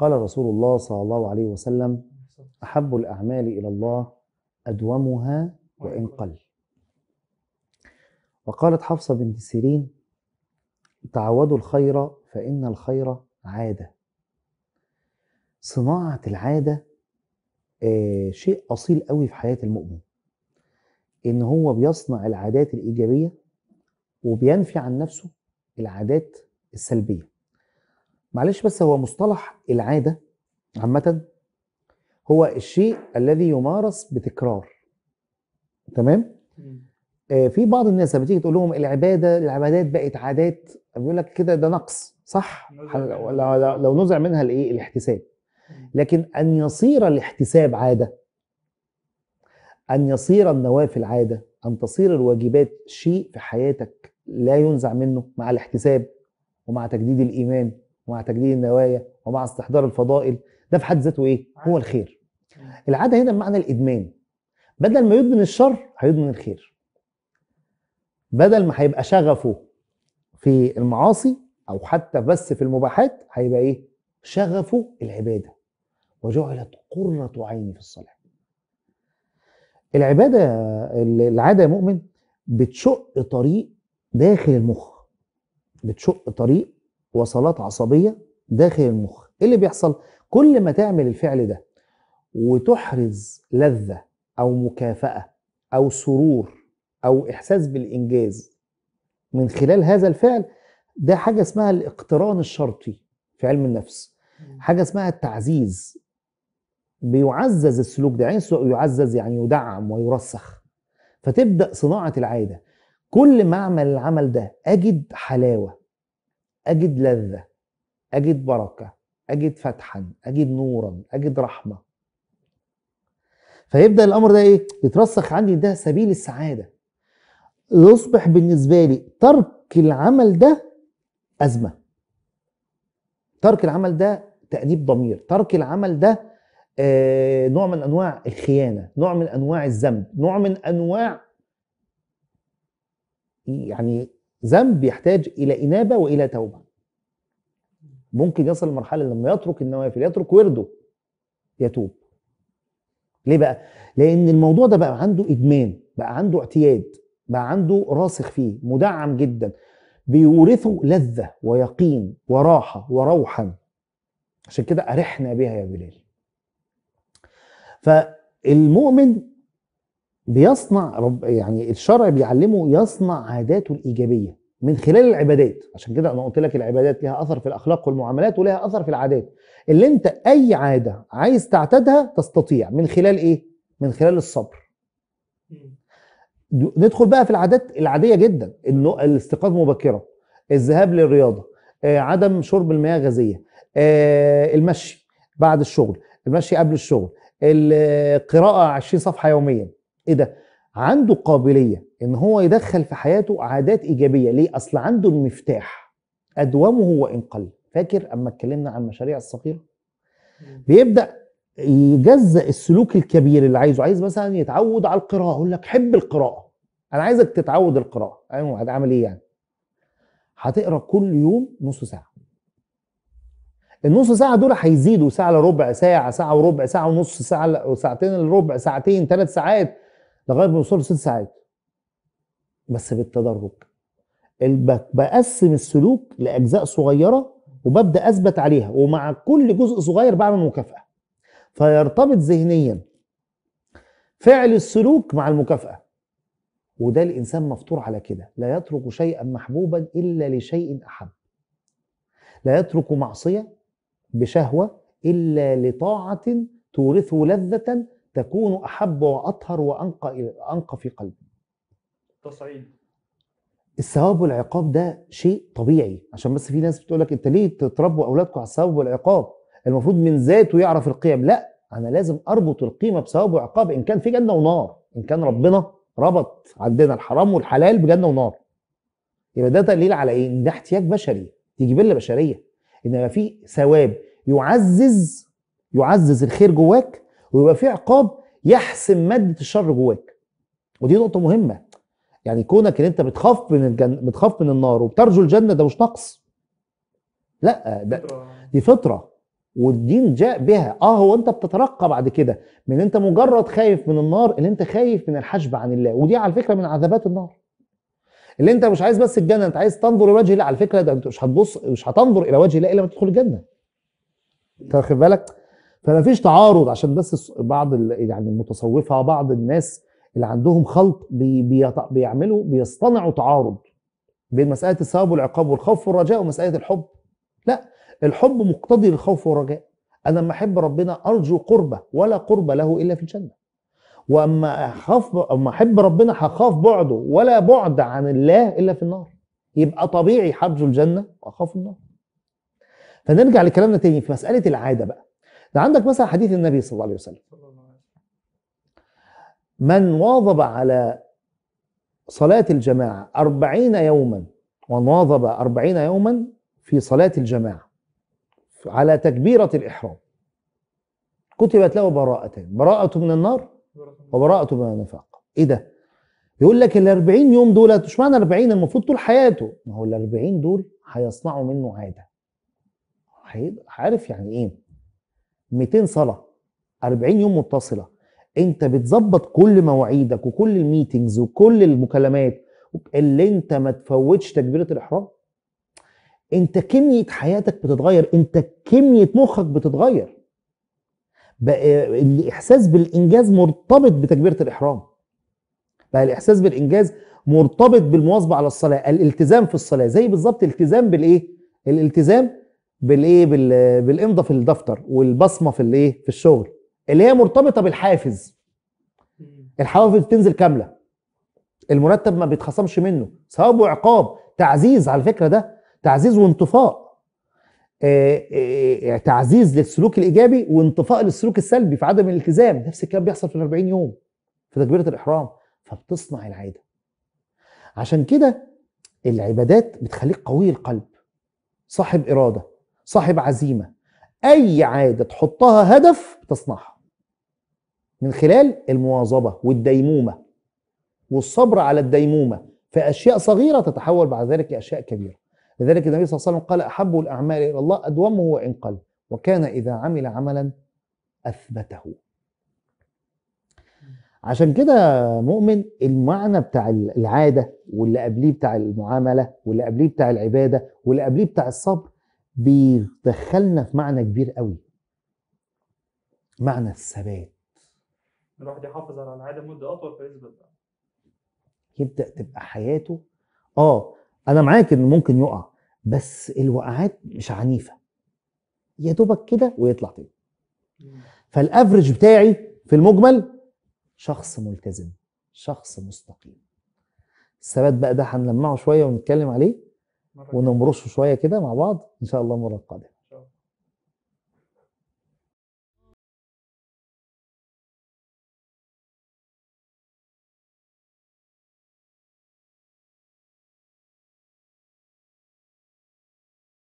قال رسول الله صلى الله عليه وسلم أحب الأعمال إلى الله أدومها وإن قل وقالت حفصة بنت سيرين تعودوا الخير فإن الخير عادة صناعة العادة آه، شيء أصيل قوي في حياة المؤمن إن هو بيصنع العادات الإيجابية وبينفي عن نفسه العادات السلبية معلش بس هو مصطلح العاده عامه هو الشيء الذي يمارس بتكرار تمام آه في بعض الناس لما تيجي تقول لهم العباده العبادات بقت عادات بيقول لك كده ده نقص صح لو نزع منها الايه الاحتساب لكن ان يصير الاحتساب عاده ان يصير النوافل عاده ان تصير الواجبات شيء في حياتك لا ينزع منه مع الاحتساب ومع تجديد الايمان ومع تجديد النوايا ومع استحضار الفضائل ده في حد ذاته ايه؟ هو الخير. العاده هنا بمعنى الادمان. بدل ما يدمن الشر هيدمن الخير. بدل ما هيبقى شغفه في المعاصي او حتى بس في المباحات هيبقى ايه؟ شغفه العباده. وجعلت قره عيني في الصلاه. العباده العاده يا مؤمن بتشق طريق داخل المخ. بتشق طريق وصلات عصبيه داخل المخ ايه اللي بيحصل كل ما تعمل الفعل ده وتحرز لذه او مكافاه او سرور او احساس بالانجاز من خلال هذا الفعل ده حاجه اسمها الاقتران الشرطي في علم النفس حاجه اسمها التعزيز بيعزز السلوك ده يعني يعزز يعني يدعم ويرسخ فتبدا صناعه العاده كل ما اعمل العمل ده اجد حلاوه اجد لذه اجد بركه اجد فتحا اجد نورا اجد رحمه فيبدا الامر ده ايه يترسخ عندي ده سبيل السعاده يصبح بالنسبه لي ترك العمل ده ازمه ترك العمل ده تأديب ضمير ترك العمل ده آه، نوع من انواع الخيانه نوع من انواع الذنب نوع من انواع يعني ذنب يحتاج الى انابه والى توبه ممكن يصل لمرحله لما يترك النوافل يترك ورده يتوب ليه بقى لان الموضوع ده بقى عنده ادمان بقى عنده اعتياد بقى عنده راسخ فيه مدعم جدا بيورثه لذه ويقين وراحه وروحا عشان كده ارحنا بها يا بلال فالمؤمن بيصنع رب يعني الشرع بيعلمه يصنع عاداته الايجابيه من خلال العبادات عشان كده انا قلت لك العبادات لها اثر في الاخلاق والمعاملات ولها اثر في العادات اللي انت اي عاده عايز تعتادها تستطيع من خلال ايه من خلال الصبر ندخل بقى في العادات العاديه جدا انه الاستيقاظ مبكرا الذهاب للرياضه آه عدم شرب المياه غازيه آه المشي بعد الشغل المشي قبل الشغل القراءه 20 صفحه يوميا ايه ده عنده قابليه ان هو يدخل في حياته عادات ايجابيه ليه اصل عنده المفتاح ادومه وان قل فاكر اما اتكلمنا عن المشاريع الصغيره بيبدا يجزأ السلوك الكبير اللي عايزه عايز مثلا يتعود على القراءه اقول لك حب القراءه انا عايزك تتعود القراءه ايوه هتعمل ايه يعني هتقرا كل يوم نص ساعه النص ساعه دول هيزيدوا ساعه لربع ساعه ساعه وربع ساعه ونص ساعه ساعتين لربع ساعتين ثلاث ساعات لغايه ما يوصلوا ست ساعات بس بالتدرج بقسم السلوك لاجزاء صغيره وببدا اثبت عليها ومع كل جزء صغير بعمل مكافاه فيرتبط ذهنيا فعل السلوك مع المكافاه وده الانسان مفطور على كده لا يترك شيئا محبوبا الا لشيء احب لا يترك معصيه بشهوه الا لطاعه تورثه لذه تكون أحب وأطهر وأنقى أنقى في قلبي تصعيد الثواب والعقاب ده شيء طبيعي عشان بس في ناس بتقول لك انت ليه تتربوا اولادكم على الثواب والعقاب المفروض من ذاته يعرف القيم لا انا لازم اربط القيمه بثواب وعقاب ان كان في جنه ونار ان كان ربنا ربط عندنا الحرام والحلال بجنه ونار يبقى ده دليل على ايه ده احتياج بشري دي جبله بشريه انما في ثواب يعزز يعزز الخير جواك ويبقى في عقاب يحسم ماده الشر جواك ودي نقطه مهمه يعني كونك ان انت بتخاف من الجن... بتخاف من النار وبترجو الجنه ده مش نقص لا ده دي فطره والدين جاء بها اه هو انت بتترقى بعد كده من انت مجرد خايف من النار ان انت خايف من الحجب عن الله ودي على فكره من عذابات النار اللي انت مش عايز بس الجنه انت عايز تنظر لوجه الله على فكره ده انت مش هتبص مش هتنظر الى وجه الله الا لما تدخل الجنه انت واخد بالك فما فيش تعارض عشان بس بعض يعني المتصوفه بعض الناس اللي عندهم خلط بي بيعملوا بيصطنعوا تعارض بين مساله الثواب والعقاب والخوف والرجاء ومساله الحب لا الحب مقتضي للخوف والرجاء انا لما احب ربنا ارجو قربه ولا قرب له الا في الجنه واما اخاف اما احب ربنا هخاف بعده ولا بعد عن الله الا في النار يبقى طبيعي حرجو الجنه واخاف النار فنرجع لكلامنا تاني في مساله العاده بقى ده عندك مثلا حديث النبي صلى الله عليه وسلم من واظب على صلاة الجماعة أربعين يوما وواظب أربعين يوما في صلاة الجماعة على تكبيرة الإحرام كتبت له براءتين براءة من النار وبراءة من النفاق إيه ده؟ يقول لك ال 40 يوم دولت مش معنى 40 المفروض طول حياته ما هو ال 40 دول هيصنعوا منه عاده عارف يعني ايه 200 صلاه 40 يوم متصله انت بتظبط كل مواعيدك وكل الميتينجز وكل المكالمات اللي انت ما تفوتش تكبيره الاحرام انت كميه حياتك بتتغير انت كميه مخك بتتغير بقى آه، الاحساس بالانجاز مرتبط بتكبيره الاحرام بقى الاحساس بالانجاز مرتبط بالمواظبه على الصلاه الالتزام في الصلاه زي بالظبط التزام بالايه الالتزام بالايه بالامضى في الدفتر والبصمه في الايه في الشغل اللي هي مرتبطه بالحافز الحوافز بتنزل كامله المرتب ما بيتخصمش منه ثواب وعقاب تعزيز على فكره ده تعزيز وانطفاء آه، آه، يعني تعزيز للسلوك الايجابي وانطفاء للسلوك السلبي في عدم الالتزام نفس الكلام بيحصل في ال 40 يوم في تكبيره الاحرام فبتصنع العاده عشان كده العبادات بتخليك قوي القلب صاحب اراده صاحب عزيمه اي عاده تحطها هدف تصنعها من خلال المواظبه والديمومه والصبر على الديمومه في اشياء صغيره تتحول بعد ذلك لاشياء كبيره لذلك النبي صلى الله عليه وسلم قال احب الاعمال الى الله ادومه وان قل وكان اذا عمل عملا اثبته عشان كده مؤمن المعنى بتاع العاده واللي قبليه بتاع المعامله واللي قبليه بتاع العباده واللي قبليه بتاع الصبر بيدخلنا في معنى كبير قوي معنى الثبات الواحد يحافظ على العاده مده اطول فيثبت يبدا تبقى حياته اه انا معاك انه ممكن يقع بس الوقعات مش عنيفه يا دوبك كده ويطلع تاني فالافرج بتاعي في المجمل شخص ملتزم شخص مستقيم الثبات بقى ده هنلمعه شويه ونتكلم عليه ونمرصه شويه كده مع بعض ان شاء الله المره القادمه